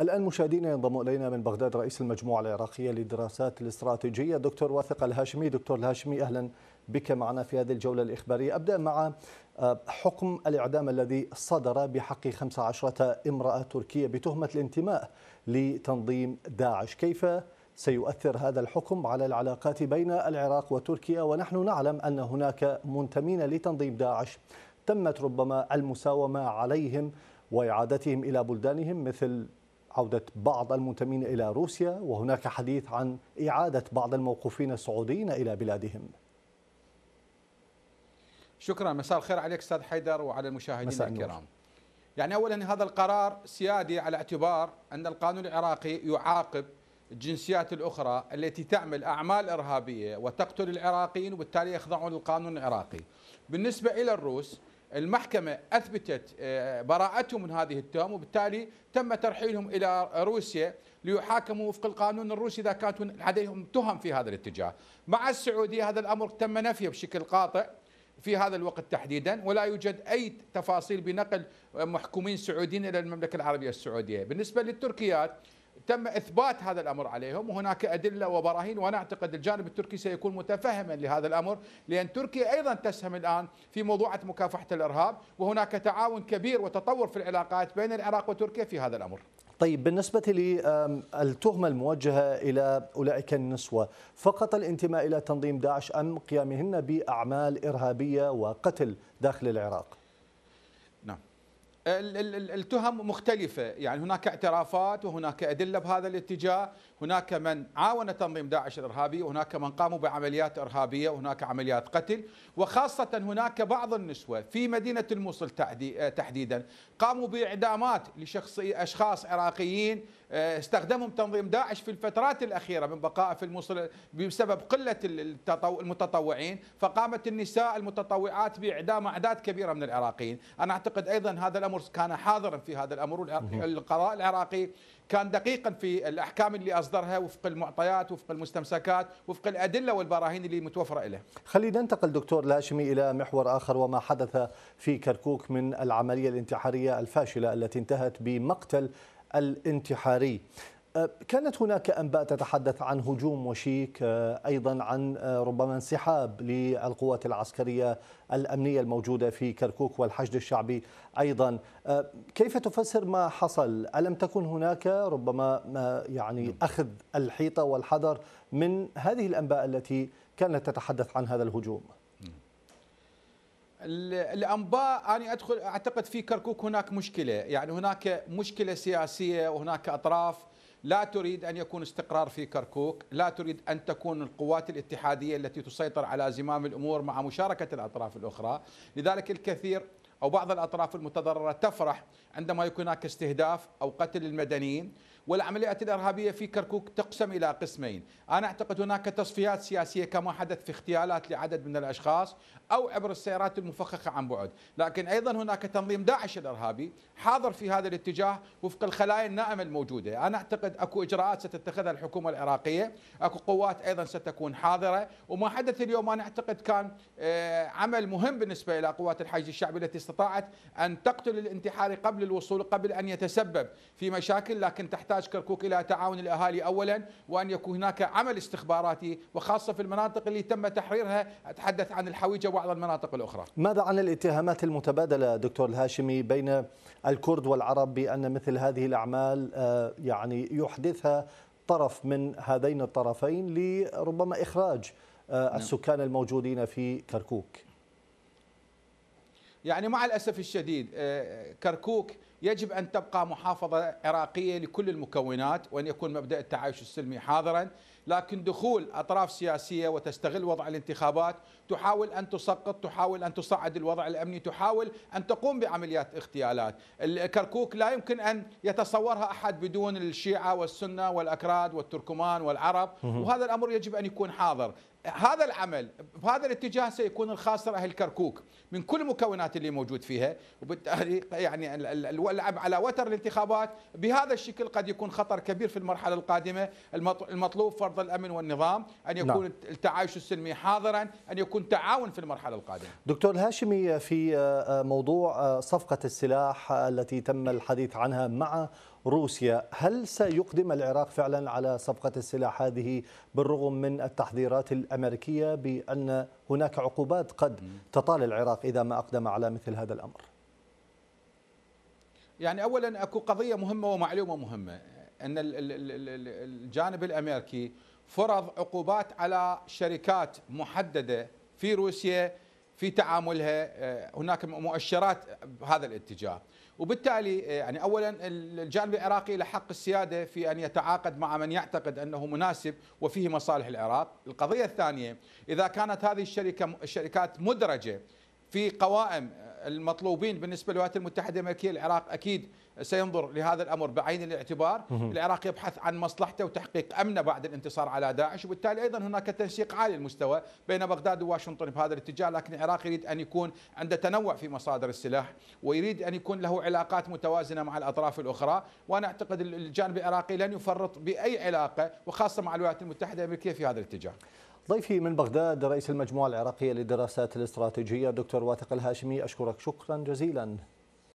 الآن مشاهدينا ينضم إلينا من بغداد رئيس المجموعة العراقية للدراسات الاستراتيجية دكتور واثق الهاشمي دكتور الهاشمي أهلا بك معنا في هذه الجولة الإخبارية أبدأ مع آه، حكم الإعدام الذي صدر بحق 15 امرأة تركية بتهمة الانتماء لتنظيم داعش كيف سيؤثر هذا الحكم على العلاقات بين العراق وتركيا ونحن نعلم أن هناك منتمين لتنظيم داعش تمت ربما المساومة عليهم وإعادتهم إلى بلدانهم مثل عودة بعض المنتمين إلى روسيا وهناك حديث عن إعادة بعض الموقوفين السعوديين إلى بلادهم شكرا مساء الخير عليك أستاذ حيدر وعلى المشاهدين الكرام يعني أولا هذا القرار سيادي على اعتبار أن القانون العراقي يعاقب الجنسيات الأخرى التي تعمل أعمال إرهابية وتقتل العراقيين وبالتالي يخضعون للقانون العراقي بالنسبة إلى الروس المحكمة أثبتت آه، براءتهم من هذه التهم وبالتالي تم ترحيلهم إلى روسيا ليحاكموا وفق القانون الروسي إذا كانت لديهم تهم في هذا الاتجاه مع السعودية هذا الأمر تم نفيه بشكل قاطع في هذا الوقت تحديدا ولا يوجد أي تفاصيل بنقل محكومين سعوديين إلى المملكة العربية السعودية بالنسبة للتركيات تم اثبات هذا الامر عليهم وهناك ادله وبراهين وانا اعتقد الجانب التركي سيكون متفهما لهذا الامر لان تركيا ايضا تسهم الان في موضوعه مكافحه الارهاب وهناك تعاون كبير وتطور في العلاقات بين العراق وتركيا في هذا الامر. طيب بالنسبة للتهمة الموجهة إلى أولئك النسوة فقط الانتماء إلى تنظيم داعش أم قيامهن بأعمال إرهابية وقتل داخل العراق التهم مختلفة يعني هناك اعترافات وهناك أدلة بهذا الاتجاه هناك من عاون تنظيم داعش الإرهابي وهناك من قاموا بعمليات إرهابية وهناك عمليات قتل وخاصة هناك بعض النسوة في مدينة الموصل تحديدا قاموا بإعدامات لشخص أشخاص عراقيين استخدمهم تنظيم داعش في الفترات الأخيرة من بقائه في الموصل بسبب قلة المتطوعين فقامت النساء المتطوعات بإعدام أعداد كبيرة من العراقيين أنا أعتقد أيضا هذا الأمر كان حاضرا في هذا الأمر القضاء العراقي كان دقيقا في الاحكام اللي اصدرها وفق المعطيات وفق المستمسكات وفق الادله والبراهين اللي متوفره له. خلينا ننتقل دكتور لاشمي الى محور اخر وما حدث في كركوك من العمليه الانتحاريه الفاشله التي انتهت بمقتل الانتحاري أه، كانت هناك انباء تتحدث عن هجوم وشيك أه، ايضا عن أه، ربما انسحاب للقوات العسكريه الامنيه الموجوده في كركوك والحشد الشعبي ايضا كيف تفسر ما حصل الم تكن هناك ربما يعني نعم. اخذ الحيطه والحذر من هذه الانباء التي كانت تتحدث عن هذا الهجوم الانباء انا ادخل اعتقد في كركوك هناك مشكله يعني هناك مشكله سياسيه وهناك اطراف لا تريد ان يكون استقرار في كركوك، لا تريد ان تكون القوات الاتحاديه التي تسيطر على زمام الامور مع مشاركه الاطراف الاخرى، لذلك الكثير او بعض الاطراف المتضرره تفرح عندما يكون هناك استهداف او قتل المدنيين والعمليات الارهابيه في كركوك تقسم الى قسمين، انا اعتقد هناك تصفيات سياسيه كما حدث في اغتيالات لعدد من الاشخاص او عبر السيارات المفخخه عن بعد، لكن ايضا هناك تنظيم داعش الارهابي حاضر في هذا الاتجاه وفق الخلايا النائمة الموجوده، انا اعتقد اكو اجراءات ستتخذها الحكومه العراقيه، اكو قوات ايضا ستكون حاضره، وما حدث اليوم انا اعتقد كان آه، عمل مهم بالنسبه الى قوات الحج الشعبي التي استطاعت ان تقتل الانتحار قبل الوصول قبل ان يتسبب في مشاكل لكن تحت يحتاج كركوك إلى تعاون الأهالي أولا وأن يكون هناك عمل استخباراتي وخاصة في المناطق اللي تم تحريرها أتحدث عن الحويجة وبعض المناطق الأخرى ماذا عن الاتهامات المتبادلة دكتور الهاشمي بين الكرد والعرب بأن مثل هذه الأعمال آه، يعني يحدثها طرف من هذين الطرفين لربما إخراج آه، نعم. السكان الموجودين في كركوك يعني مع الأسف الشديد آه، كركوك يجب أن تبقى محافظة عراقية لكل المكونات وأن يكون مبدأ التعايش السلمي حاضرا لكن دخول أطراف سياسية وتستغل وضع الانتخابات تحاول أن تسقط تحاول أن تصعد الوضع الأمني تحاول أن تقوم بعمليات اغتيالات الكركوك لا يمكن أن يتصورها أحد بدون الشيعة والسنة والأكراد والتركمان والعرب وهذا الأمر يجب أن يكون حاضر هذا العمل بهذا الاتجاه سيكون الخاسر اهل كركوك من كل المكونات اللي موجود فيها وبالتالي يعني اللعب على وتر الانتخابات بهذا الشكل قد يكون خطر كبير في المرحله القادمه المطلوب فرض الامن والنظام ان نعم. يكون نعم. التعايش السلمي حاضرا ان يكون تعاون في المرحله القادمه دكتور الهاشمي في آه، آه، موضوع آه، صفقه السلاح التي تم الحديث عنها مع روسيا هل سيقدم العراق فعلا على صفقة السلاح هذه بالرغم من التحذيرات الأمريكية بأن هناك عقوبات قد تطال العراق إذا ما أقدم على مثل هذا الأمر يعني أولا أكو قضية مهمة ومعلومة مهمة أن الجانب الأمريكي فرض عقوبات على شركات محددة في روسيا في تعاملها آه، هناك مؤشرات بهذا الاتجاه وبالتالي آه، يعني اولا الجانب العراقي له حق السياده في ان يتعاقد مع من يعتقد انه مناسب وفيه مصالح العراق، القضيه الثانيه اذا كانت هذه الشركه الشركات مدرجه في قوائم آه، المطلوبين بالنسبه للولايات المتحده الامريكيه العراق اكيد سينظر لهذا الامر بعين الاعتبار، العراق يبحث عن مصلحته وتحقيق امنه بعد الانتصار على داعش، وبالتالي ايضا هناك تنسيق عالي المستوى بين بغداد وواشنطن بهذا الاتجاه، لكن العراق يريد ان يكون عنده تنوع في مصادر السلاح، ويريد ان يكون له علاقات متوازنه مع الاطراف الاخرى، وانا اعتقد الجانب العراقي لن يفرط باي علاقه وخاصه مع الولايات المتحده الامريكيه في هذا الاتجاه. ضيفي من بغداد رئيس المجموعة العراقية للدراسات الاستراتيجية دكتور واثق الهاشمي أشكرك شكرا جزيلا